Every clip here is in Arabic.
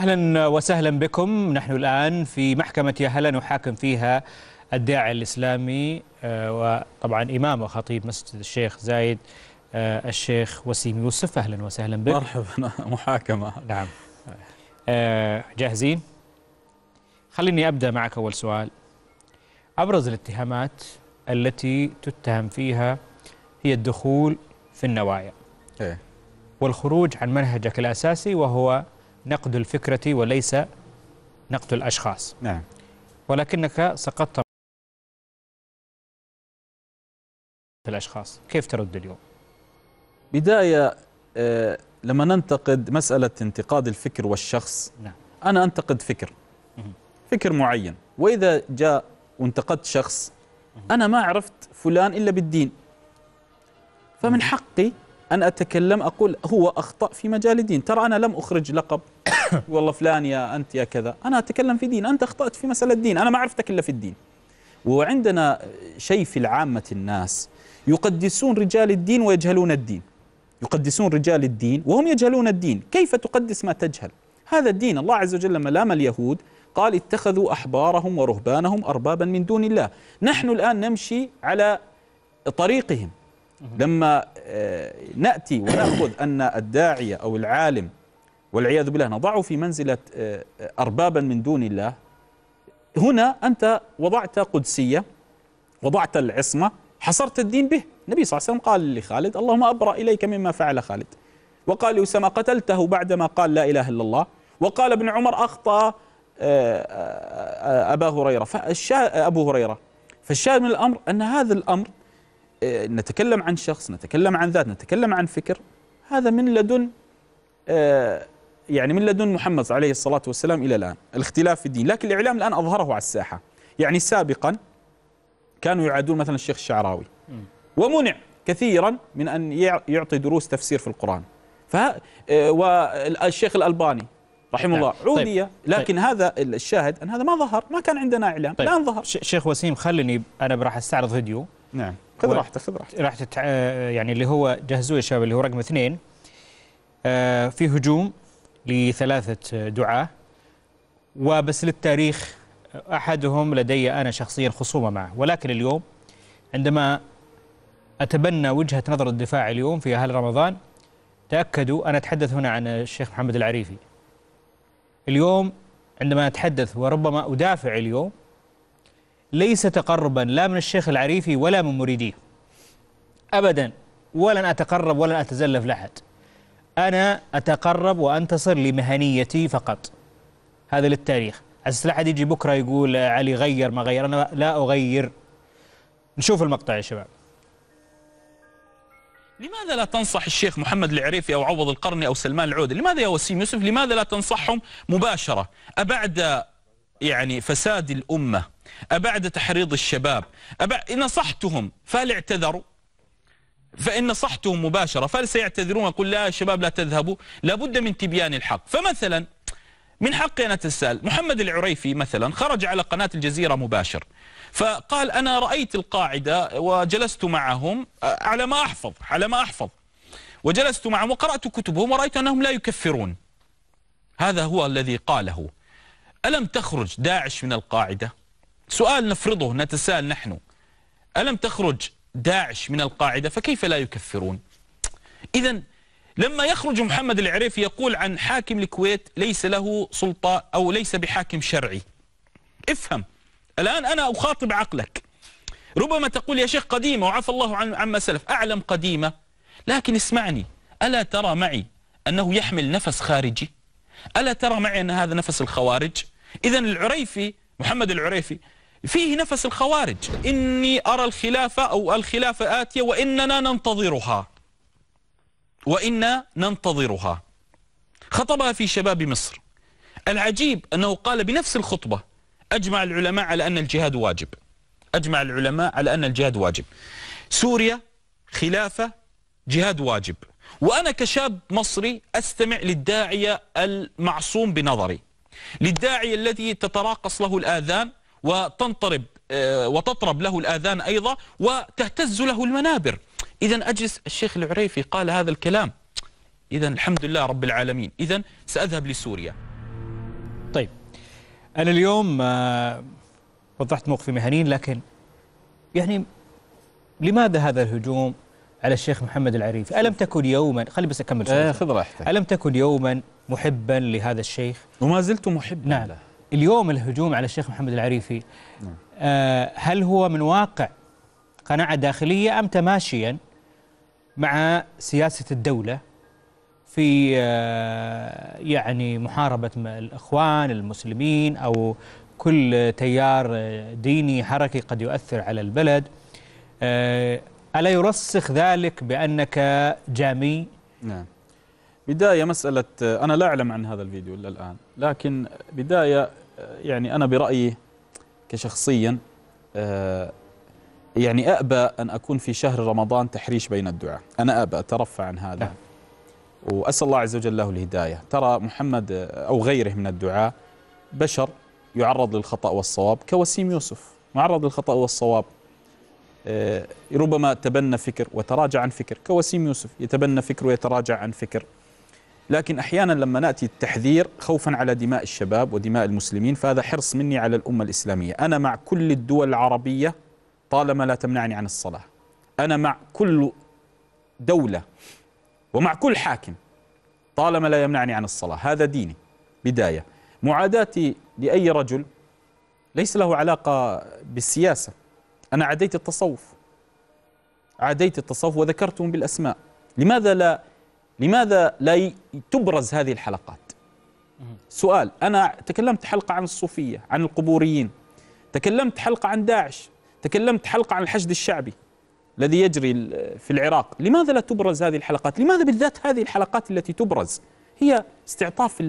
أهلا وسهلا بكم نحن الآن في محكمة يهلا نحاكم فيها الداعي الإسلامي آه، وطبعا إمام وخطيب مسجد الشيخ زايد آه، الشيخ وسيم يوسف أهلا وسهلا بك مرحبا محاكمة نعم آه، جاهزين؟ خليني أبدأ معك أول سؤال أبرز الاتهامات التي تتهم فيها هي الدخول في النوايا إيه. والخروج عن منهجك الأساسي وهو نقد الفكرة وليس نقد الأشخاص نعم ولكنك سقطت الأشخاص كيف ترد اليوم؟ بداية آه، لما ننتقد مسألة انتقاد الفكر والشخص نعم. أنا أنتقد فكر فكر معين وإذا جاء وانتقدت شخص أنا ما عرفت فلان إلا بالدين فمن حقي أن أتكلم أقول هو أخطأ في مجال الدين ترى أنا لم أخرج لقب والله فلان يا أنت يا كذا أنا أتكلم في دين أنت أخطأت في مسألة دين أنا ما عرفتك إلا في الدين وعندنا شيء في العامة الناس يقدسون رجال الدين ويجهلون الدين يقدسون رجال الدين وهم يجهلون الدين كيف تقدس ما تجهل هذا الدين الله عز وجل لما لام اليهود قال اتخذوا أحبارهم ورهبانهم أربابا من دون الله نحن الآن نمشي على طريقهم لما آه، نأتي ونأخذ أن الداعية أو العالم والعياذ بالله نضعه في منزلة آه، أربابا من دون الله هنا أنت وضعت قدسية وضعت العصمة حصرت الدين به النبي صلى الله عليه وسلم قال لخالد اللهم أبرأ إليك مما فعل خالد وقال لأسامة قتلته بعدما قال لا إله إلا الله وقال ابن عمر أخطأ آه، أبا هريرة أبو هريرة فالشاهد من الأمر أن هذا الأمر إيه، نتكلم عن شخص نتكلم عن ذات نتكلم عن فكر هذا من لدن إيه، يعني من لدن محمد عليه الصلاة والسلام إلى الآن الاختلاف في الدين لكن الإعلام الآن أظهره على الساحة يعني سابقا كانوا يعادون مثلا الشيخ الشعراوي ومنع كثيرا من أن يعطي دروس تفسير في القرآن ف إيه، والشيخ الألباني رحمه طيب، الله طيب، عودية طيب. لكن طيب. هذا الشاهد أن هذا ما ظهر ما كان عندنا إعلام طيب. الآن ظهر شيخ وسيم خلني أنا راح أستعرض فيديو نعم خذ راحتك خذ راحتك راح تتع... يعني اللي هو جهزوه يا شباب اللي هو رقم اثنين آه في هجوم لثلاثة دعاة وبس للتاريخ أحدهم لدي أنا شخصيا خصومة معه ولكن اليوم عندما أتبنى وجهة نظر الدفاع اليوم في أهل رمضان تأكدوا أنا أتحدث هنا عن الشيخ محمد العريفي اليوم عندما أتحدث وربما أدافع اليوم ليس تقربا لا من الشيخ العريفي ولا من مريديه أبدا ولن أتقرب ولن أتزلف لأحد أنا أتقرب وأنتصر لمهنيتي فقط هذا للتاريخ أساس لا أحد يجي بكرة يقول علي غير ما غير أنا لا أغير نشوف المقطع يا شباب لماذا لا تنصح الشيخ محمد العريفي أو عوض القرني أو سلمان العودة لماذا يا وسيم يوسف لماذا لا تنصحهم مباشرة أبعد يعني فساد الأمة أبعد تحريض الشباب أبع... إن نصحتهم فهل اعتذروا فإن نصحتهم مباشرة فهل سيعتذرون أقول لا شباب لا تذهبوا لابد من تبيان الحق فمثلا من حقي أن تسأل محمد العريفي مثلا خرج على قناة الجزيرة مباشر فقال أنا رأيت القاعدة وجلست معهم آه، على ما أحفظ على ما أحفظ وجلست معهم وقرأت كتبهم ورأيت أنهم لا يكفرون هذا هو الذي قاله ألم تخرج داعش من القاعدة سؤال نفرضه نتساءل نحن ألم تخرج داعش من القاعدة فكيف لا يكفرون إذا لما يخرج محمد العريفي يقول عن حاكم الكويت ليس له سلطة أو ليس بحاكم شرعي افهم الآن أنا أخاطب عقلك ربما تقول يا شيخ قديمة وعفى الله عن عما سلف أعلم قديمة لكن اسمعني ألا ترى معي أنه يحمل نفس خارجي ألا ترى معي أن هذا نفس الخوارج إذا العريفي محمد العريفي فيه نفس الخوارج إني أرى الخلافة أو الخلافة آتية وإننا ننتظرها وإنا ننتظرها خطبها في شباب مصر العجيب أنه قال بنفس الخطبة أجمع العلماء على أن الجهاد واجب أجمع العلماء على أن الجهاد واجب سوريا خلافة جهاد واجب وأنا كشاب مصري أستمع للداعية المعصوم بنظري للداعي الذي تتراقص له الآذان وتنطرب آه، وتطرب له الآذان أيضا وتهتز له المنابر إذا أجلس الشيخ العريفي قال هذا الكلام إذا الحمد لله رب العالمين إذا سأذهب لسوريا طيب أنا اليوم آه، وضحت موقفي مهنيا لكن يعني لماذا هذا الهجوم على الشيخ محمد العريفي ألم تكن يوما خلي بس أكمل آه خذ راحتك ألم تكن يوما محبا لهذا الشيخ وما زلت محبا نعم له. اليوم الهجوم على الشيخ محمد العريفي نعم. آه هل هو من واقع قناعة داخلية أم تماشيا مع سياسة الدولة في آه يعني محاربة الإخوان المسلمين أو كل تيار ديني حركي قد يؤثر على البلد آه، ألا يرسخ ذلك بأنك جامي؟ نعم بداية مسألة أنا لا أعلم عن هذا الفيديو إلا الآن لكن بداية يعني أنا برأيي كشخصيا آه، يعني أأبى أن أكون في شهر رمضان تحريش بين الدعاء أنا أأبى أترفع عن هذا نعم. وأسأل الله عز وجل له الهداية ترى محمد آه، أو غيره من الدعاء بشر يعرض للخطأ والصواب كوسيم يوسف معرض للخطأ والصواب آه، ربما تبنى فكر وتراجع عن فكر كوسيم يوسف يتبنى فكر ويتراجع عن فكر لكن أحيانا لما نأتي التحذير خوفا على دماء الشباب ودماء المسلمين فهذا حرص مني على الأمة الإسلامية أنا مع كل الدول العربية طالما لا تمنعني عن الصلاة أنا مع كل دولة ومع كل حاكم طالما لا يمنعني عن الصلاة هذا ديني بداية معاداتي لأي رجل ليس له علاقة بالسياسة أنا عديت التصوف عديت التصوف وذكرتهم بالأسماء لماذا لا لماذا لا تبرز هذه الحلقات سؤال أنا تكلمت حلقة عن الصوفية عن القبوريين تكلمت حلقة عن داعش تكلمت حلقة عن الحشد الشعبي الذي يجري في العراق لماذا لا تبرز هذه الحلقات لماذا بالذات هذه الحلقات التي تبرز هي استعطاف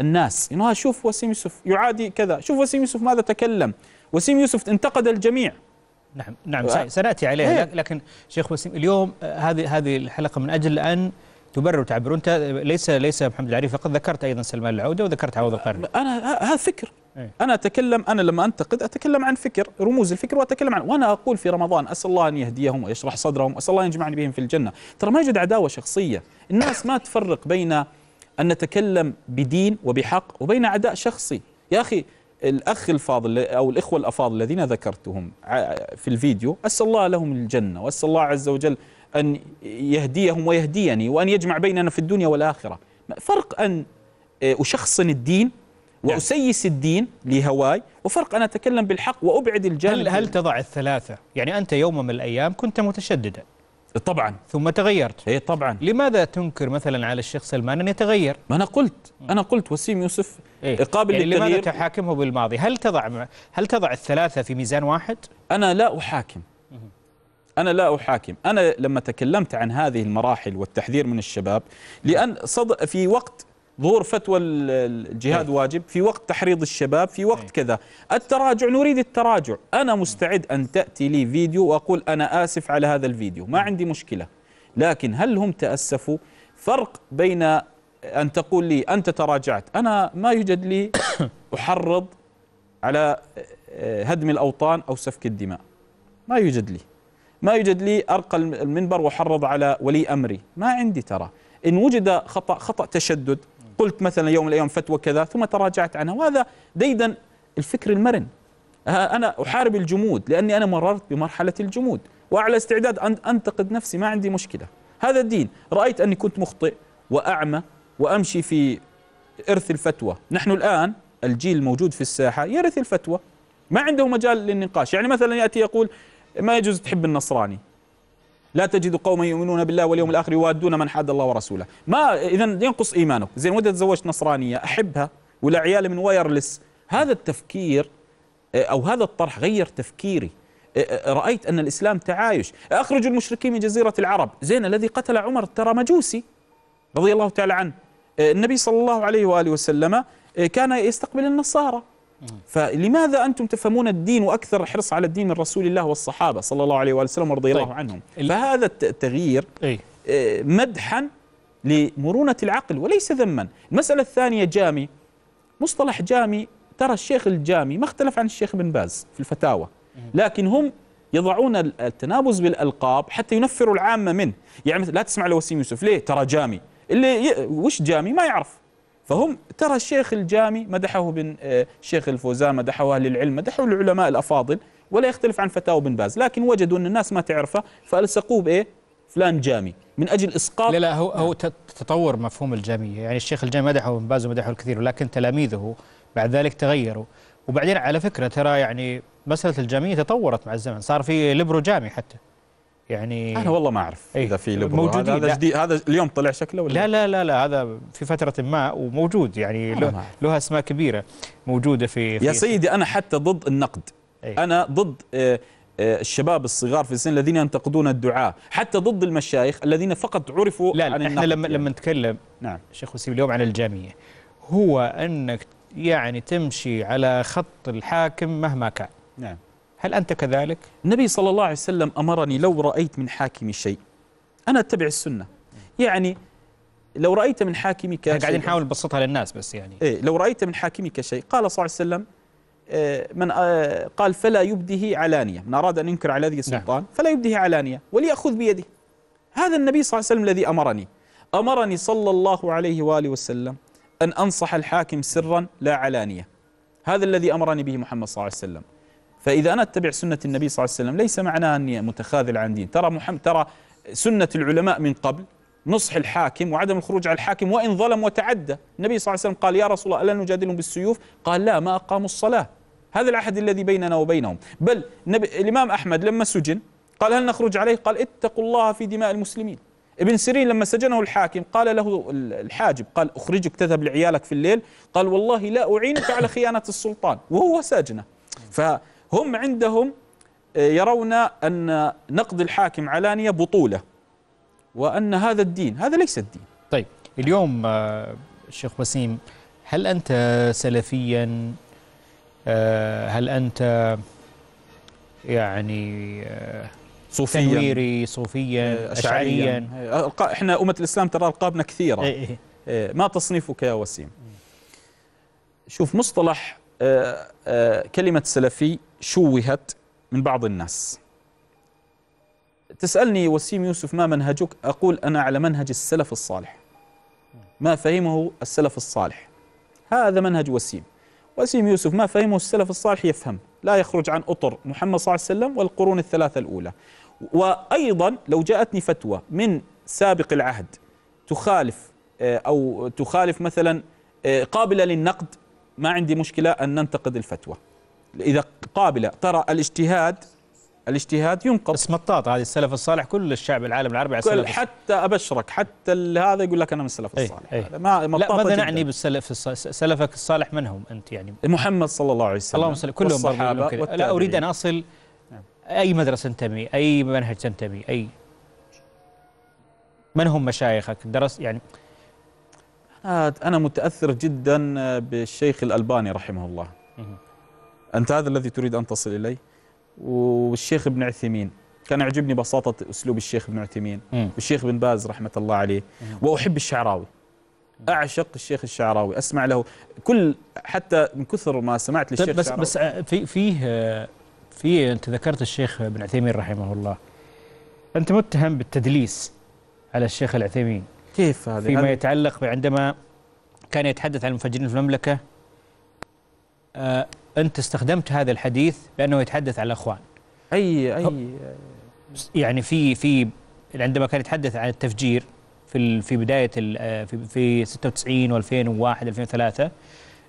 الناس انه شوف وسيم يوسف يعادي كذا شوف وسيم يوسف ماذا تكلم وسيم يوسف انتقد الجميع نعم نعم و... سناتي عليها إيه. لكن شيخ وسيم اليوم آه، هذه هذه الحلقه من اجل ان تبرر وتعبر انت آه، ليس ليس محمد العريف فقد ذكرت ايضا سلمان العوده وذكرت عوض القرن انا هذا فكر أي. انا اتكلم انا لما انتقد اتكلم عن فكر رموز الفكر واتكلم عن وانا اقول في رمضان اسال الله ان يهديهم ويشرح صدرهم اسال الله ان يجمعني بهم في الجنه ترى ما يوجد عداوه شخصيه الناس ما تفرق بين ان نتكلم بدين وبحق وبين عداء شخصي يا اخي الأخ الفاضل أو الإخوة الأفاضل الذين ذكرتهم في الفيديو أسأل الله لهم الجنة وأسأل الله عز وجل أن يهديهم ويهديني وأن يجمع بيننا في الدنيا والآخرة فرق أن آه، أشخصن الدين نعم. وأسيس الدين لهواي وفرق أن أتكلم بالحق وأبعد الجانب هل, هل تضع الثلاثة يعني أنت يوم من الأيام كنت متشددا طبعا ثم تغيرت اي طبعا لماذا تنكر مثلا على الشيخ سلمان ان يتغير ما انا قلت انا قلت وسيم يوسف إيه؟ قابل يعني للتغيير لماذا تحاكمه بالماضي هل تضع هل تضع الثلاثه في ميزان واحد انا لا احاكم انا لا احاكم انا لما تكلمت عن هذه المراحل والتحذير من الشباب لان صد في وقت ظهور فتوى الجهاد إيه. واجب في وقت تحريض الشباب في وقت إيه. كذا التراجع نريد التراجع أنا إيه. مستعد أن تأتي لي فيديو وأقول أنا آسف على هذا الفيديو ما عندي مشكلة لكن هل هم تأسفوا فرق بين أن تقول لي أنت تراجعت أنا ما يوجد لي أحرض على آه، هدم الأوطان أو سفك الدماء ما يوجد لي ما يوجد لي أرقى المنبر وحرض على ولي أمري ما عندي ترى إن وجد خطأ خطأ تشدد قلت مثلا يوم من الايام فتوى كذا ثم تراجعت عنها وهذا ديدا الفكر المرن أه، انا احارب الجمود لاني انا مررت بمرحله الجمود وعلى استعداد ان انتقد نفسي ما عندي مشكله هذا الدين رايت اني كنت مخطئ واعمى وامشي في ارث الفتوى نحن الان الجيل الموجود في الساحه يرث الفتوى ما عنده مجال للنقاش يعني مثلا ياتي يقول ما يجوز تحب النصراني لا تجد قوما يؤمنون بالله واليوم الاخر يوادون من حاد الله ورسوله ما اذا ينقص ايمانك زين ودي تزوجت نصرانيه احبها ولا عيالي من وايرلس هذا التفكير آه، او هذا الطرح غير تفكيري آه، آه، رايت ان الاسلام تعايش اخرج المشركين من جزيره العرب زين الذي قتل عمر ترى مجوسي رضي الله تعالى عنه النبي صلى الله عليه واله وسلم كان يستقبل النصارى فلماذا أنتم تفهمون الدين وأكثر حرص على الدين من رسول الله والصحابة صلى الله عليه وآله وسلم ورضي طيب. الله عنهم فهذا التغيير آه، مدحا لمرونة العقل وليس ذما المسألة الثانية جامي مصطلح جامي ترى الشيخ الجامي ما اختلف عن الشيخ بن باز في الفتاوى لكن هم يضعون التنابز بالألقاب حتى ينفروا العامة منه يعني لا تسمع لوسيم يوسف ليه ترى جامي اللي وش جامي ما يعرف فهم ترى الشيخ الجامي مدحه بن الشيخ آه، الفوزان مدحه أهل العلم مدحه العلماء الأفاضل ولا يختلف عن فتاوى بن باز لكن وجدوا أن الناس ما تعرفه فألصقوه بإيه فلان جامي من اجل اسقاط لا لا هو هو تطور مفهوم الجاميه يعني الشيخ الجامي مدحه بن باز ومدحه الكثير ولكن تلاميذه بعد ذلك تغيروا وبعدين على فكره ترى يعني مساله الجاميه تطورت مع الزمن صار في ليبرو جامي حتى يعني انا والله ما اعرف إيه، اذا في موجود هذا جديد هذا اليوم طلع شكله ولا لا لا لا لا هذا في فتره ما وموجود يعني آه، له, له اسماء كبيره موجوده في, في يا سيدي انا حتى ضد النقد أي. انا ضد آه، آه، الشباب الصغار في السن الذين ينتقدون الدعاء حتى ضد المشايخ الذين فقط عرفوا لا, لا عن احنا لما يعني. لما نتكلم نعم شيخ وسيم اليوم عن الجاميه هو انك يعني تمشي على خط الحاكم مهما كان نعم هل أنت كذلك؟ النبي صلى الله عليه وسلم أمرني لو رأيت من حاكمي شيء أنا أتبع السنة يعني لو رأيت من حاكمك شيء قاعدين نحاول نبسطها للناس بس يعني إيه لو رأيت من حاكمك شيء قال صلى الله عليه وسلم آه، من آه، قال فلا يبده علانية من أراد أن ينكر على ذي السلطان نعم. فلا يبده علانية وليأخذ بيده هذا النبي صلى الله عليه وسلم الذي أمرني أمرني صلى الله عليه وآله وسلم أن أنصح الحاكم سرا لا علانية هذا الذي أمرني به محمد صلى الله عليه وسلم فإذا أنا أتبع سنة النبي صلى الله عليه وسلم ليس معناه أني متخاذل عن دين ترى محمد ترى سنة العلماء من قبل نصح الحاكم وعدم الخروج على الحاكم وإن ظلم وتعدى النبي صلى الله عليه وسلم قال يا رسول الله ألا نجادلهم بالسيوف قال لا ما أقاموا الصلاة هذا العهد الذي بيننا وبينهم بل نبي الإمام أحمد لما سجن قال هل نخرج عليه قال اتقوا الله في دماء المسلمين ابن سيرين لما سجنه الحاكم قال له الحاجب قال أخرجك تذهب لعيالك في الليل قال والله لا أعينك على خيانة السلطان وهو ساجنه ف هم عندهم آه، يرون أن نقد الحاكم علانية بطولة وأن هذا الدين هذا ليس الدين طيب اليوم الشيخ آه، وسيم هل أنت سلفيا آه، هل أنت يعني صوفيا تنويري صوفيا أشعريا, إحنا أمة الإسلام ترى ألقابنا كثيرة إيه، إيه. ما تصنيفك يا وسيم شوف مصطلح كلمة سلفي شوهت من بعض الناس تسألني وسيم يوسف ما منهجك أقول أنا على منهج السلف الصالح ما فهمه السلف الصالح هذا منهج وسيم وسيم يوسف ما فهمه السلف الصالح يفهم لا يخرج عن أطر محمد صلى الله عليه وسلم والقرون الثلاثة الأولى وأيضا لو جاءتني فتوى من سابق العهد تخالف آه، أو تخالف مثلا آه، قابلة للنقد ما عندي مشكلة أن ننتقد الفتوى إذا قابلة ترى الاجتهاد الاجتهاد ينقض بس مطاط هذه السلف الصالح كل الشعب العالم العربي على السلف حتى ابشرك حتى هذا يقول لك انا من السلف إيه، الصالح أي ما لا ماذا نعني بالسلف سلفك الصالح من هم انت يعني محمد صلى الله عليه وسلم اللهم صل كلهم والصحابه لا اريد ان اصل اي مدرسه تنتمي اي منهج تنتمي اي من هم مشايخك درس يعني آه، انا متاثر جدا آه، بالشيخ الالباني رحمه الله أنت هذا الذي تريد أن تصل إليه والشيخ ابن عثيمين كان يعجبني بساطة أسلوب الشيخ ابن عثيمين والشيخ ابن باز رحمة الله عليه وأحب الشعراوي أعشق الشيخ الشعراوي أسمع له كل حتى من كثر ما سمعت للشيخ طيب بس الشعراوي بس آه، في فيه آه، في أنت ذكرت الشيخ ابن عثيمين رحمه الله أنت متهم بالتدليس على الشيخ العثيمين كيف هذا فيما يتعلق عندما كان يتحدث عن المفجرين في المملكة آه، أنت استخدمت هذا الحديث بأنه يتحدث على الأخوان أي أي يعني في في عندما كان يتحدث عن التفجير في في بداية آه، في في 96 و2001 2003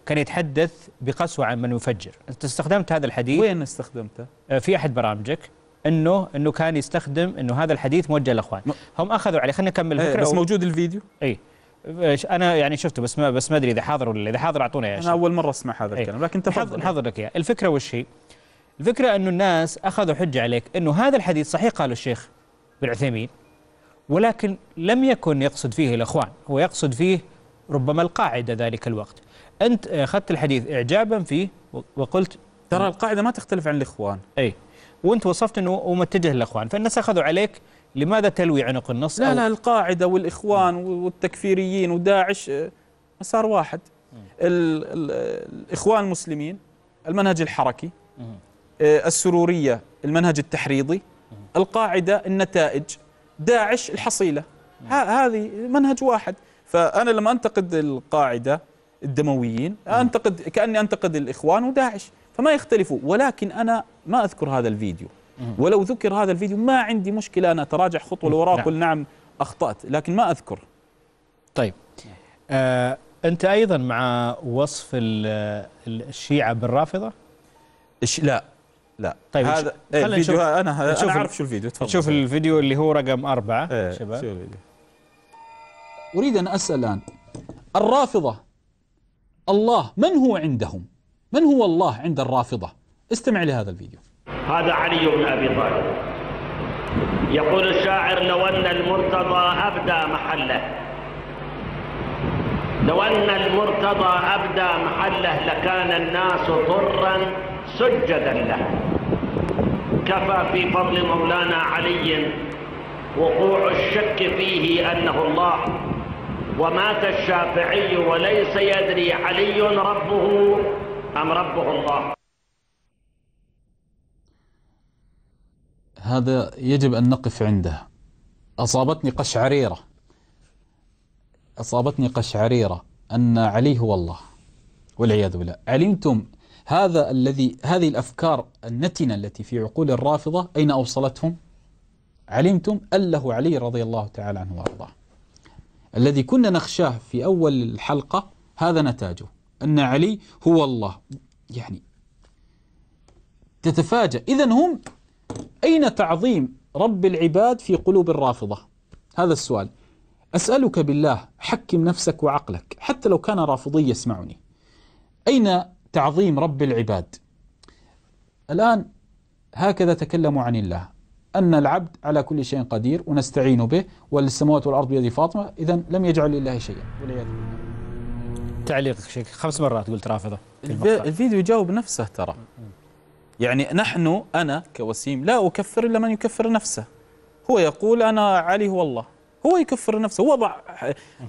كان يتحدث بقسوة عن من يفجر أنت استخدمت هذا الحديث وين استخدمته؟ آه، في أحد برامجك انه انه كان يستخدم انه هذا الحديث موجه للاخوان هم اخذوا عليه خلينا نكمل إيه، الفكره بس موجود الفيديو اي انا يعني شفته بس ما بس ما ادري اذا حاضر ولا اذا حاضر اعطونا اياه انا اول مره اسمع هذا إيه. الكلام ايه لكن تفضل نحضر لك اياه الفكره وش هي؟ الفكره انه الناس اخذوا حجه عليك انه هذا الحديث صحيح قاله الشيخ بن عثيمين ولكن لم يكن يقصد فيه الاخوان هو يقصد فيه ربما القاعده ذلك الوقت انت اخذت الحديث اعجابا فيه وقلت ترى القاعده ما تختلف عن الاخوان اي وانت وصفت انه متجه للاخوان فالناس اخذوا عليك لماذا تلوي عنق النص لا لا القاعدة والإخوان والتكفيريين وداعش مسار آه، واحد الـ الـ الإخوان المسلمين المنهج الحركي آه، السرورية المنهج التحريضي القاعدة النتائج داعش الحصيلة هذه منهج واحد فأنا لما أنتقد القاعدة الدمويين أنتقد كأني أنتقد الإخوان وداعش فما يختلفوا ولكن أنا ما أذكر هذا الفيديو ولو ذكر هذا الفيديو ما عندي مشكلة أنا أتراجع خطوة لوراء نعم. أقول نعم أخطأت لكن ما أذكر طيب آه أنت أيضا مع وصف الشيعة بالرافضة؟ لا لا طيب هذا ايه الفيديو انا انا اعرف شو الفيديو تفضل شوف الفيديو اللي هو رقم أربعة ايه شباب شو الفيديو اريد ان اسال الان الرافضه الله من هو عندهم؟ من هو الله عند الرافضه؟ استمع لهذا الفيديو هذا علي بن أبي طالب يقول الشاعر لو أن المرتضى أبدى محله لو أن المرتضى أبدى محله لكان الناس طرا سجدا له كفى في فضل مولانا علي وقوع الشك فيه أنه الله ومات الشافعي وليس يدري علي ربه أم ربه الله هذا يجب أن نقف عنده أصابتني قشعريرة أصابتني قشعريرة أن علي هو الله والعياذ بالله علمتم هذا الذي هذه الأفكار النتنة التي في عقول الرافضة أين أوصلتهم علمتم أله علي رضي الله تعالى عنه وأرضاه الذي كنا نخشاه في أول الحلقة هذا نتاجه أن علي هو الله يعني تتفاجأ إذا هم أين تعظيم رب العباد في قلوب الرافضة هذا السؤال أسألك بالله حكم نفسك وعقلك حتى لو كان رافضي يسمعني أين تعظيم رب العباد الآن هكذا تكلموا عن الله أن العبد على كل شيء قدير ونستعين به والسموات والأرض بيد فاطمة إذا لم يجعل لله شيئا والعياذ بالله تعليقك شيخ خمس مرات قلت رافضة الفيديو جاوب نفسه ترى يعني نحن أنا كوسيم لا أكفر إلا من يكفر نفسه هو يقول أنا علي هو الله هو يكفر نفسه وضع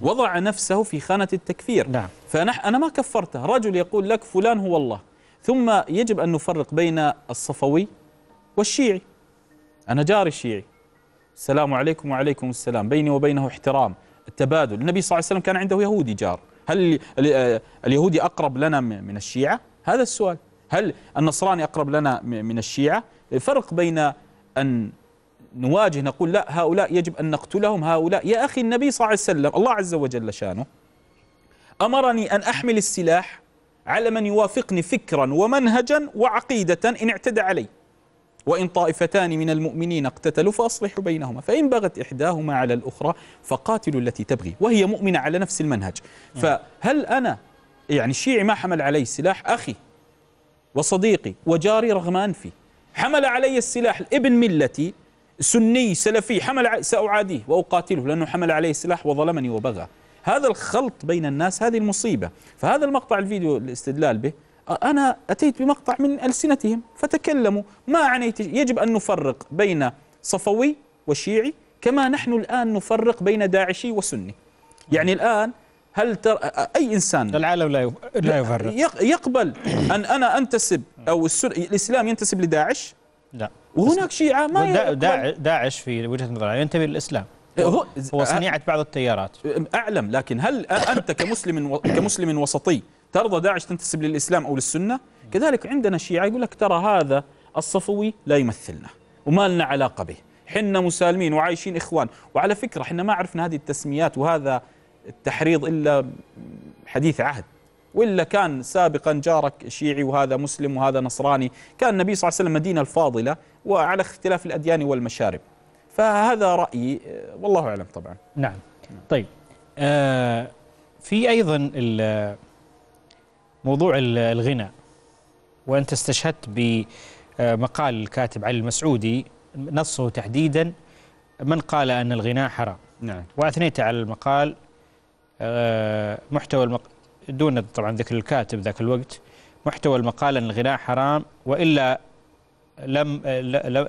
وضع نفسه في خانة التكفير نعم. فأنا ما كفرته رجل يقول لك فلان هو الله ثم يجب أن نفرق بين الصفوي والشيعي أنا جاري الشيعي السلام عليكم وعليكم السلام بيني وبينه احترام التبادل النبي صلى الله عليه وسلم كان عنده يهودي جار هل اليهودي أقرب لنا من الشيعة هذا السؤال هل النصراني أقرب لنا من الشيعة فرق بين أن نواجه نقول لا هؤلاء يجب أن نقتلهم هؤلاء يا أخي النبي صلى الله عليه وسلم الله عز وجل شانه أمرني أن أحمل السلاح على من يوافقني فكرا ومنهجا وعقيدة إن اعتدى علي وإن طائفتان من المؤمنين اقتتلوا فأصلحوا بينهما فإن بغت إحداهما على الأخرى فقاتلوا التي تبغي وهي مؤمنة على نفس المنهج نعم. فهل أنا يعني الشيعي ما حمل علي سلاح أخي وصديقي وجاري رغم أنفي حمل علي السلاح ابن ملتي سني سلفي حمل سأعاديه وأقاتله لأنه حمل علي السلاح وظلمني وبغى هذا الخلط بين الناس هذه المصيبة فهذا المقطع الفيديو الاستدلال به أنا أتيت بمقطع من ألسنتهم فتكلموا ما عنيت يجب أن نفرق بين صفوي وشيعي كما نحن الآن نفرق بين داعشي وسني يعني الآن هل تر... أي إنسان العالم لا لا يفرق يقبل أن أنا أنتسب أو السر... الإسلام ينتسب لداعش لا وهناك شيعة ما يقبل داعش في وجهة نظرها ينتمي للإسلام أه، هو, هو أه، صنيعة بعض التيارات أه، أعلم لكن هل أنت كمسلم كمسلم وسطي ترضى داعش تنتسب للإسلام أو للسنة كذلك عندنا شيعة يقول لك ترى هذا الصفوي لا يمثلنا وما لنا علاقة به حنا مسالمين وعايشين إخوان وعلى فكرة احنا ما عرفنا هذه التسميات وهذا التحريض إلا حديث عهد وإلا كان سابقا جارك شيعي وهذا مسلم وهذا نصراني كان النبي صلى الله عليه وسلم مدينة الفاضلة وعلى اختلاف الأديان والمشارب فهذا رأيي والله أعلم طبعا نعم طيب آه في أيضا موضوع الغنى وأنت استشهدت بمقال الكاتب علي المسعودي نصه تحديدا من قال أن الغناء حرام نعم. وأثنيت على المقال آه، محتوى المق... دون طبعا ذكر الكاتب ذاك الوقت محتوى المقال أن الغناء حرام وإلا لم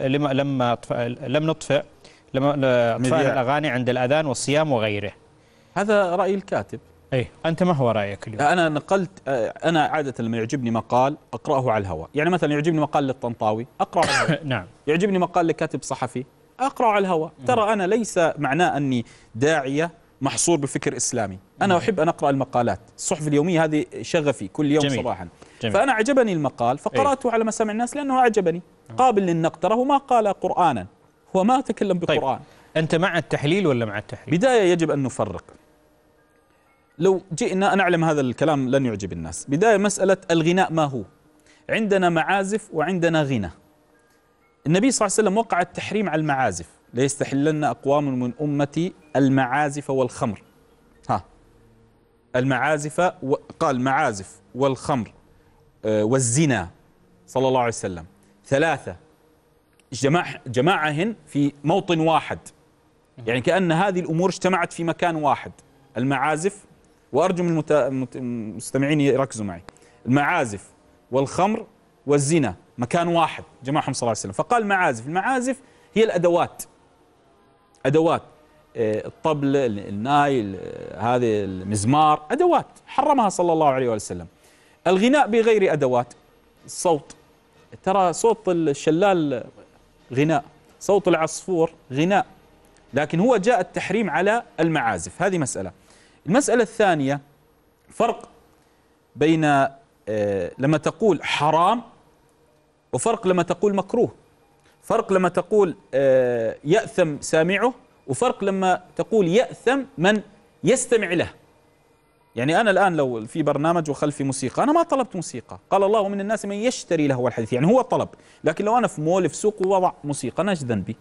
لما لم نطفئ لم اطفاء الاغاني عند الاذان والصيام وغيره هذا راي الكاتب اي انت ما هو رايك اليوم انا نقلت آه، انا عاده لما يعجبني مقال اقراه على الهواء يعني مثلا يعجبني مقال للطنطاوي اقراه على الهواء نعم يعجبني مقال لكاتب صحفي اقراه على الهواء ترى انا ليس معناه اني داعيه محصور بفكر اسلامي انا نعم. احب ان اقرا المقالات الصحف اليوميه هذه شغفي كل يوم جميل. صباحا جميل. فانا عجبني المقال فقراته إيه؟ على مسامع الناس لانه عجبني آه. قابل للنقد هو ما قال قرانا هو ما تكلم طيب. بقران. طيب. انت مع التحليل ولا مع التحليل؟ بدايه يجب ان نفرق لو جئنا انا اعلم هذا الكلام لن يعجب الناس بدايه مساله الغناء ما هو عندنا معازف وعندنا غنى النبي صلى الله عليه وسلم وقع التحريم على المعازف ليستحلن أقوام من أمتي المعازف والخمر ها المعازف و... قال معازف والخمر آه، والزنا صلى الله عليه وسلم ثلاثة جماع جماعهن في موطن واحد يعني كأن هذه الأمور اجتمعت في مكان واحد المعازف وأرجو من المت... المستمعين يركزوا معي المعازف والخمر والزنا مكان واحد جمعهم صلى الله عليه وسلم فقال معازف المعازف هي الأدوات أدوات آه، الطبل الناي هذه المزمار أدوات حرمها صلى الله عليه وسلم الغناء بغير أدوات الصوت ترى صوت الشلال غناء صوت العصفور غناء لكن هو جاء التحريم على المعازف هذه مسألة المسألة الثانية فرق بين آه، لما تقول حرام وفرق لما تقول مكروه فرق لما تقول آه، يأثم سامعه وفرق لما تقول يأثم من يستمع له يعني أنا الآن لو في برنامج وخلفي موسيقى أنا ما طلبت موسيقى قال الله من الناس من يشتري له الحديث يعني هو طلب لكن لو أنا في مول في سوق ووضع موسيقى أنا إيش ذنبي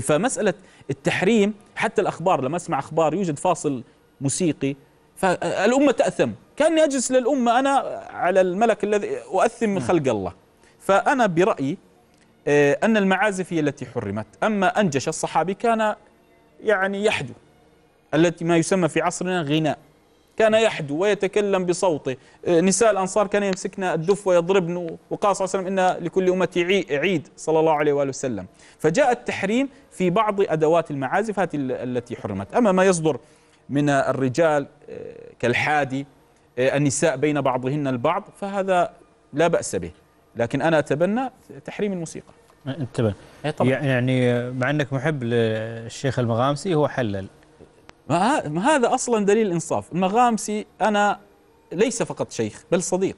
فمسألة التحريم حتى الأخبار لما أسمع أخبار يوجد فاصل موسيقي فالأمة تأثم كأني أجلس للأمة أنا على الملك الذي أؤثم من نعم. خلق الله فأنا برأيي آه، أن المعازف هي التي حرمت أما أنجش الصحابي كان يعني يحدو التي ما يسمى في عصرنا غناء كان يحدو ويتكلم بصوته آه، نساء الأنصار كان يمسكن الدف ويضربن وقال صلى الله عليه وسلم إن لكل أمة عيد صلى الله عليه وآله وسلم فجاء التحريم في بعض أدوات المعازف هذه التي حرمت أما ما يصدر من الرجال آه، كالحادي النساء بين بعضهن البعض فهذا لا بأس به لكن أنا أتبنى تحريم الموسيقى انتبه إيه يعني مع أنك محب للشيخ المغامسي هو حلل ما هذا أصلا دليل الإنصاف المغامسي أنا ليس فقط شيخ بل صديق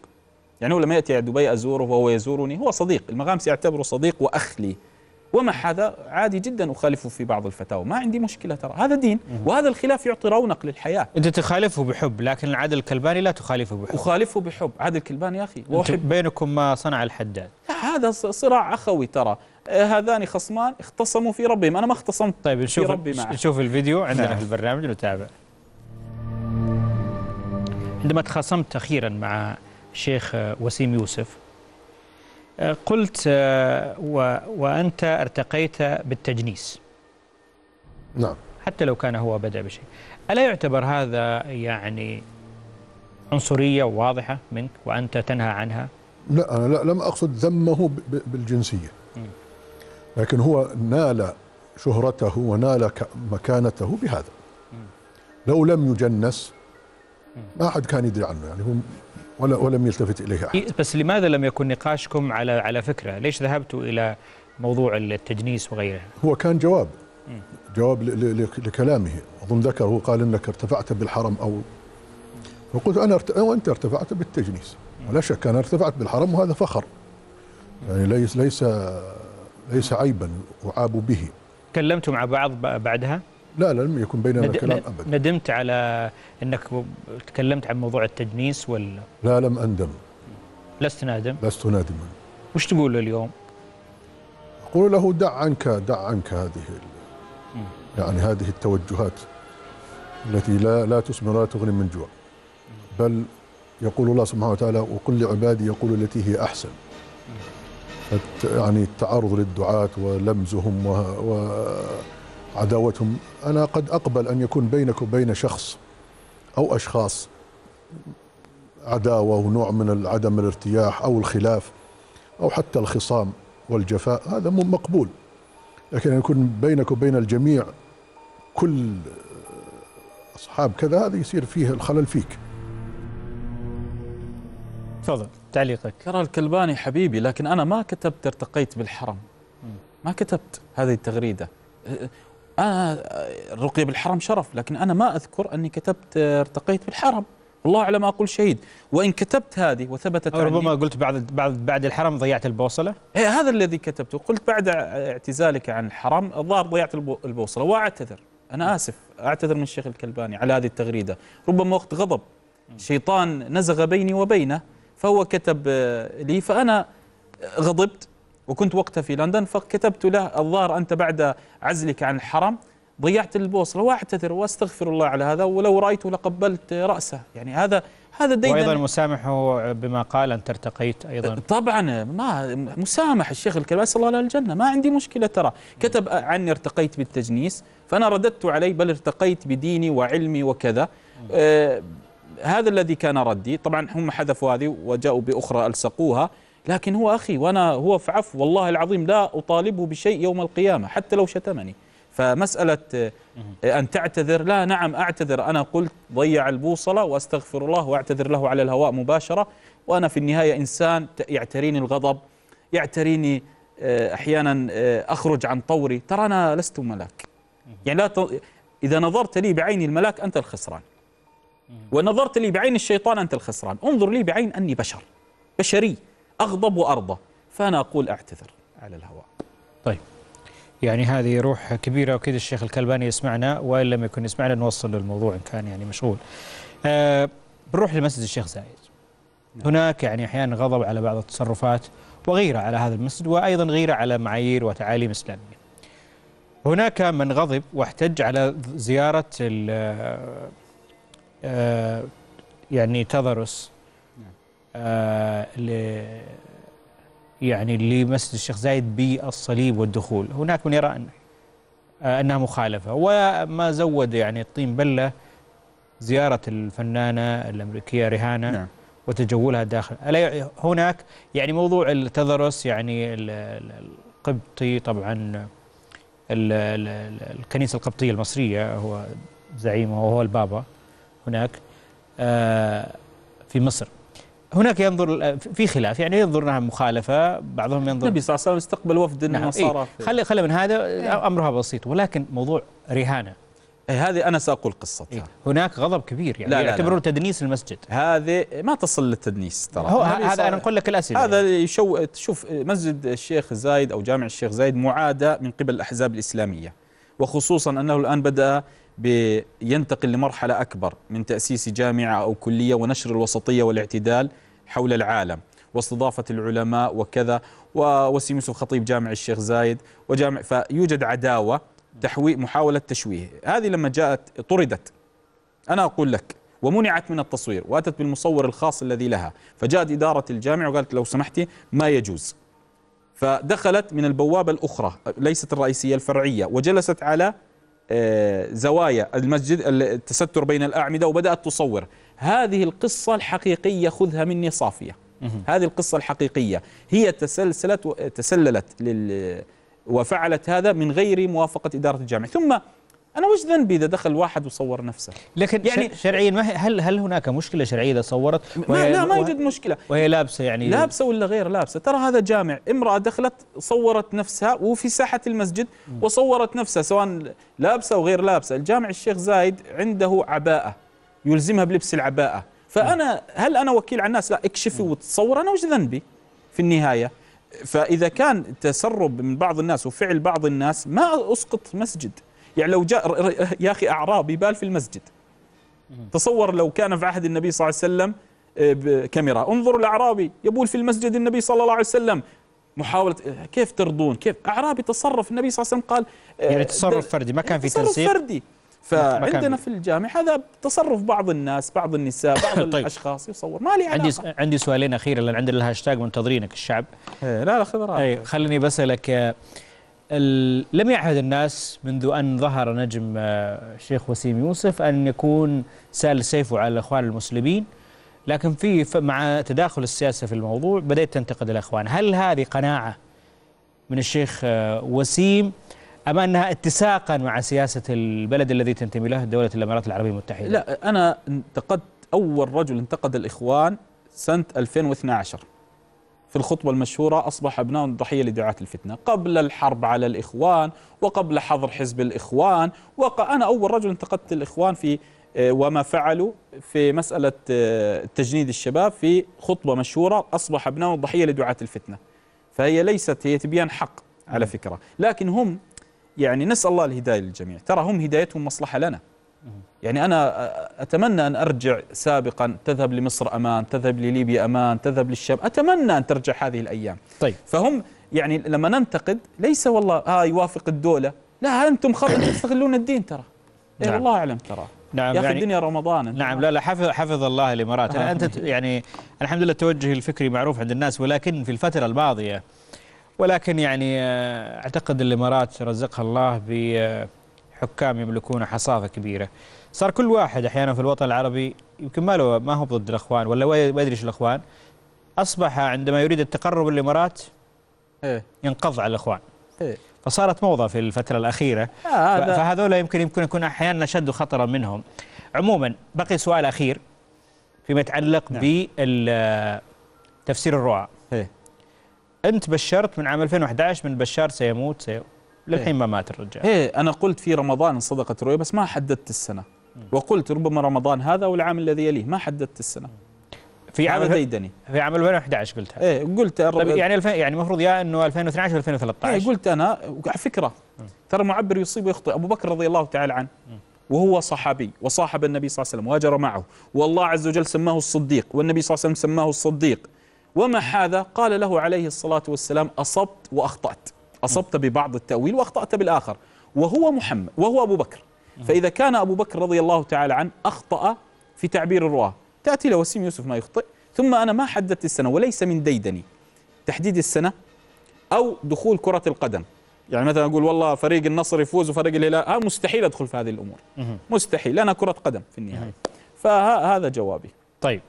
يعني هو لما يأتي دبي أزوره وهو يزورني هو صديق المغامسي أعتبره صديق وأخ لي ومع هذا عادي جدا أخالفه في بعض الفتاوى ما عندي مشكلة ترى هذا دين وهذا الخلاف يعطي رونق للحياة أنت تخالفه بحب لكن عادل الكلباني لا تخالفه بحب أخالفه بحب عادل الكلباني يا أخي وأحب بينكم ما صنع الحداد لا هذا صراع أخوي ترى آه، هذان خصمان اختصموا في ربهم أنا ما اختصمت طيب نشوف في ربي معه. نشوف الفيديو عندنا نعم. في البرنامج نتابع عندما تخاصمت أخيرا مع شيخ وسيم يوسف قلت آه، وأنت ارتقيت بالتجنيس نعم حتى لو كان هو بدأ بشيء ألا يعتبر هذا يعني عنصرية واضحة منك وأنت تنهى عنها لا أنا لا لم أقصد ذمه بالجنسية لكن هو نال شهرته ونال مكانته بهذا لو لم يجنس ما أحد كان يدري عنه يعني هو ولا ولم يلتفت اليها أحد. إيه، بس لماذا لم يكن نقاشكم على على فكره؟ ليش ذهبتوا الى موضوع التجنيس وغيره؟ هو كان جواب جواب لكلامه اظن ذكر هو قال انك ارتفعت بالحرم او فقلت انا ارت... وانت ارتفعت بالتجنيس ولا شك انا ارتفعت بالحرم وهذا فخر يعني ليس ليس ليس عيبا اعاب به كلمتم مع بعض بعدها؟ لا لا لم يكن بيننا ند... كلام ابدا ندمت على انك تكلمت عن موضوع التجنيس ولا لا لم اندم لست نادم لست نادما وش تقول له اليوم؟ اقول له دع عنك دع عنك هذه ال... يعني هذه التوجهات التي لا لا تسمر ولا تغني من جوع بل يقول الله سبحانه وتعالى وقل لعبادي يقول التي هي احسن يعني التعرض للدعاة ولمزهم و, و... عداوتهم أنا قد أقبل أن يكون بينك وبين شخص أو أشخاص عداوة ونوع من عدم الارتياح أو الخلاف أو حتى الخصام والجفاء هذا مقبول لكن أن يكون بينك وبين الجميع كل أصحاب كذا هذا يصير فيه الخلل فيك تفضل تعليقك ترى الكلباني حبيبي لكن أنا ما كتبت ارتقيت بالحرم ما كتبت هذه التغريدة أنا آه، الرقية آه، بالحرم شرف لكن أنا ما أذكر أني كتبت آه، ارتقيت بالحرم والله على ما أقول شهيد وإن كتبت هذه وثبتت أو ربما قلت بعد بعد بعد الحرم ضيعت البوصلة إيه هذا الذي كتبته قلت بعد اعتزالك عن الحرم الظاهر ضيعت البوصلة وأعتذر أنا آسف أعتذر من الشيخ الكلباني على هذه التغريدة ربما وقت غضب شيطان نزغ بيني وبينه فهو كتب لي فأنا غضبت وكنت وقتها في لندن فكتبت له الظاهر أنت بعد عزلك عن الحرم ضيعت البوصلة وأعتذر وأستغفر الله على هذا ولو رأيته لقبلت رأسه يعني هذا هذا دينا وايضا مسامحه بما قال انت ارتقيت ايضا أه، طبعا ما مسامح الشيخ الكلباء اسال الله له الجنه ما عندي مشكله ترى كتب عني ارتقيت بالتجنيس فانا رددت عليه بل ارتقيت بديني وعلمي وكذا آه هذا الذي كان ردي طبعا هم حذفوا هذه وجاءوا باخرى الصقوها لكن هو أخي وأنا هو في عفو والله العظيم لا أطالبه بشيء يوم القيامة حتى لو شتمني فمسألة أن تعتذر لا نعم أعتذر أنا قلت ضيع البوصلة وأستغفر الله وأعتذر له على الهواء مباشرة وأنا في النهاية إنسان يعتريني الغضب يعتريني آه، أحيانا آه، أخرج عن طوري ترى أنا لست ملاك يعني لا ت... إذا نظرت لي بعين الملاك أنت الخسران ونظرت لي بعين الشيطان أنت الخسران انظر لي بعين أني بشر بشري أغضب وأرضى فأنا أقول أعتذر على الهواء طيب يعني هذه روح كبيرة وأكيد الشيخ الكلباني يسمعنا وإن لم يكن يسمعنا نوصل للموضوع إن كان يعني مشغول آه بنروح لمسجد الشيخ زايد نعم. هناك يعني أحيانا غضب على بعض التصرفات وغيرة على هذا المسجد وأيضا غيرة على معايير وتعاليم إسلامية هناك من غضب واحتج على زيارة آه، آه، يعني تضرس آه، يعني لمسجد الشيخ زايد بالصليب والدخول هناك من يرى أن آه، أنها مخالفة وما زود يعني الطين بلة زيارة الفنانة الأمريكية ريهانا نعم. وتجولها داخل ألا هناك يعني موضوع التذرس يعني القبطي طبعا الكنيسة القبطية المصرية هو زعيمه وهو البابا هناك آه، في مصر هناك ينظر في خلاف يعني ينظر انها نعم مخالفه بعضهم ينظر النبي صلى الله عليه وسلم استقبل وفد النصارى نعم إيه خلي خلي من هذا إيه امرها بسيط ولكن موضوع رهانه إيه هذه انا ساقول قصتها إيه هناك غضب كبير يعني لا يعتبرون تدنيس المسجد هذه ما تصل للتدنيس ترى هذا انا نقول لك الاسئله هذا يعني. يشو تشوف إيه، مسجد الشيخ زايد او جامع الشيخ زايد معادى من قبل الاحزاب الاسلاميه وخصوصا انه الان بدا بينتقل لمرحلة أكبر من تأسيس جامعة أو كلية ونشر الوسطية والاعتدال حول العالم واستضافة العلماء وكذا ووسيم يوسف خطيب جامع الشيخ زايد وجامع فيوجد عداوة تحوي محاولة تشويه هذه لما جاءت طردت أنا أقول لك ومنعت من التصوير وأتت بالمصور الخاص الذي لها فجاءت إدارة الجامعة وقالت لو سمحتي ما يجوز فدخلت من البوابة الأخرى ليست الرئيسية الفرعية وجلست على آه، زوايا المسجد التستر بين الأعمدة وبدأت تصور هذه القصة الحقيقية خذها مني صافية هذه القصة الحقيقية هي تسلسلت تسللت وفعلت هذا من غير موافقة إدارة الجامعة ثم انا وش ذنبي اذا دخل واحد وصور نفسه لكن يعني شرعيا ما هل هل هناك مشكله شرعيه اذا صورت ما لا ما يوجد مشكله وهي لابسه يعني لابسه ولا غير لابسه ترى هذا جامع امراه دخلت صورت نفسها وفي ساحه المسجد وصورت نفسها سواء لابسه وغير لابسه الجامع الشيخ زايد عنده عباءه يلزمها بلبس العباءه فانا هل انا وكيل على الناس لا اكشفي وتصور انا وش ذنبي في النهايه فاذا كان تسرب من بعض الناس وفعل بعض الناس ما اسقط مسجد يعني لو جاء يا أخي أعرابي بال في المسجد تصور لو كان في عهد النبي صلى الله عليه وسلم آه، بكاميرا انظروا الأعرابي يبول في المسجد النبي صلى الله عليه وسلم محاولة آه، كيف ترضون كيف أعرابي تصرف النبي صلى الله عليه وسلم قال آه، يعني تصرف فردي ما كان في تصرف تنسيق فردي فعندنا في الجامع هذا تصرف بعض الناس بعض النساء بعض طيب. الاشخاص يصور ما لي علاقه عندي عندي سؤالين اخيرا لان عندنا الهاشتاج منتظرينك الشعب إيه، لا لا خذ راحتك إيه، خليني بسالك لم يعهد الناس منذ أن ظهر نجم الشيخ آه، وسيم يوسف أن يكون سال سيفه على الإخوان المسلمين لكن في مع تداخل السياسة في الموضوع بدأت تنتقد الإخوان هل هذه قناعة من الشيخ آه، وسيم أم أنها اتساقا مع سياسة البلد الذي تنتمي له دولة الإمارات العربية المتحدة لا أنا انتقدت أول رجل انتقد الإخوان سنة 2012 في الخطبة المشهورة أصبح أبناء ضحية لدعاة الفتنة قبل الحرب على الإخوان وقبل حظر حزب الإخوان وأنا أول رجل انتقدت الإخوان في آه، وما فعلوا في مسألة آه، تجنيد الشباب في خطبة مشهورة أصبح أبناء ضحية لدعاة الفتنة فهي ليست هي تبيان حق على فكرة لكن هم يعني نسأل الله الهداية للجميع ترى هم هدايتهم مصلحة لنا يعني أنا أتمنى أن أرجع سابقا تذهب لمصر أمان تذهب لليبيا أمان تذهب للشام أتمنى أن ترجع هذه الأيام طيب فهم يعني لما ننتقد ليس والله ها آه يوافق الدولة لا أنتم خط تستغلون الدين ترى إيه نعم. الله أعلم ترى نعم يا اخي يعني الدنيا رمضان انت نعم لا لا حفظ حفظ الله الامارات أنا يعني انت يعني الحمد لله التوجه الفكري معروف عند الناس ولكن في الفتره الماضيه ولكن يعني آه، اعتقد الامارات رزقها الله بحكام يملكون حصافه كبيره صار كل واحد احيانا في الوطن العربي يمكن ما له ما هو ضد الاخوان ولا ما يدري الاخوان اصبح عندما يريد التقرب ايه ينقض على الاخوان إيه. فصارت موضه في الفتره الاخيره آه، فهذول يمكن يمكن يكون احيانا اشد خطرا منهم عموما بقي سؤال اخير فيما يتعلق نعم. بتفسير الرؤى إيه. انت بشرت من عام 2011 من بشار سيموت سيموت إيه. للحين ما مات الرجال ايه انا قلت في رمضان صدقت رؤيا بس ما حددت السنه وقلت ربما رمضان هذا والعام الذي يليه ما حددت السنه في عام ديدني في عام 2011 قلتها ايه قلت طيب يعني الف... يعني المفروض يا انه 2012 2013 ايه قلت انا على فكره ترى معبر يصيب ويخطئ ابو بكر رضي الله تعالى عنه وهو صحابي وصاحب النبي صلى الله عليه وسلم وهاجر معه والله عز وجل سماه الصديق والنبي صلى الله عليه وسلم سماه الصديق وما هذا قال له عليه الصلاة والسلام أصبت وأخطأت أصبت ببعض التأويل وأخطأت بالآخر وهو محمد وهو أبو بكر فإذا كان أبو بكر رضي الله تعالى عنه أخطأ في تعبير الرواة تأتي له وسيم يوسف ما يخطئ ثم أنا ما حددت السنة وليس من ديدني تحديد السنة أو دخول كرة القدم يعني مثلا أقول والله فريق النصر يفوز وفريق الهلال مستحيل أدخل في هذه الأمور مستحيل أنا كرة قدم في النهاية فهذا جوابي طيب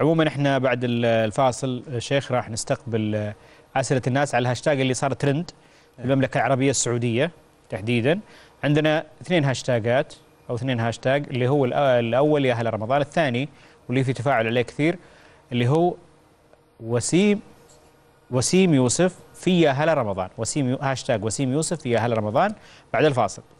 عموما احنا بعد الفاصل شيخ راح نستقبل اسئله الناس على الهاشتاج اللي صار ترند إيه. المملكه العربيه السعوديه تحديدا عندنا اثنين هاشتاجات او اثنين هاشتاج اللي هو الاول يا اهل رمضان الثاني واللي في تفاعل عليه كثير اللي هو وسيم وسيم يوسف في يا هلا رمضان وسيم هاشتاج وسيم يوسف في يا هلا رمضان بعد الفاصل